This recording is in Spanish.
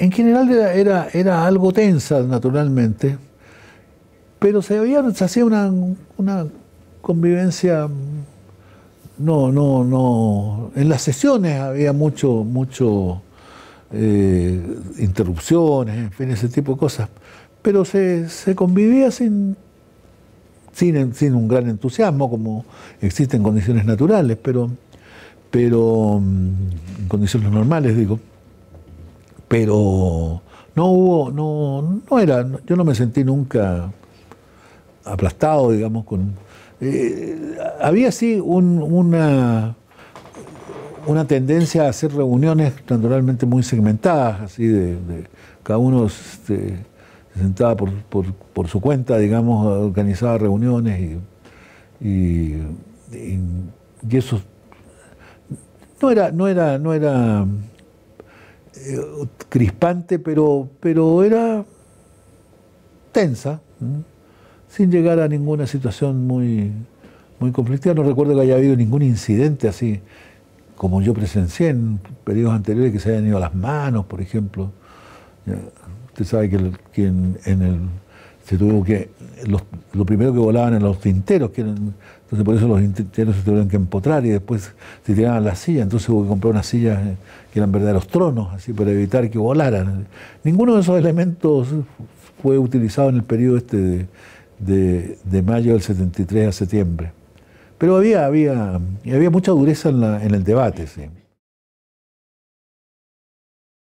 en general era, algo tensa, naturalmente, pero se, había, se hacía una, convivencia no, no, no. En las sesiones había mucho, mucho eh, interrupciones, en fin, ese tipo de cosas. Pero se, convivía sin, sin, sin, un gran entusiasmo, como existen condiciones naturales, pero en mm, condiciones normales, digo pero no hubo, no, no era, yo no me sentí nunca aplastado, digamos, con... Eh, había sí una, una tendencia a hacer reuniones naturalmente muy segmentadas, así de, cada uno se, sentaba por, su cuenta, digamos, organizaba reuniones y eso no era, no era, no era eh, crispante, pero, pero era tensa, sin llegar a ninguna situación muy, muy conflictiva. No recuerdo que haya habido ningún incidente así, como yo presencié en periodos anteriores que se hayan ido a las manos, por ejemplo. Usted sabe que, en el se este, tuvo que. lo primero que volaban eran los tinteros, entonces por eso los tinteros se tuvieron que empotrar y después se tiraban las sillas, entonces hubo que comprar unas sillas eh, que eran verdaderos tronos, así para evitar que volaran. Ninguno de esos elementos fue utilizado en el periodo este de, mayo del 73 a septiembre. Pero había, había, había mucha dureza en, en el debate. ¿sí?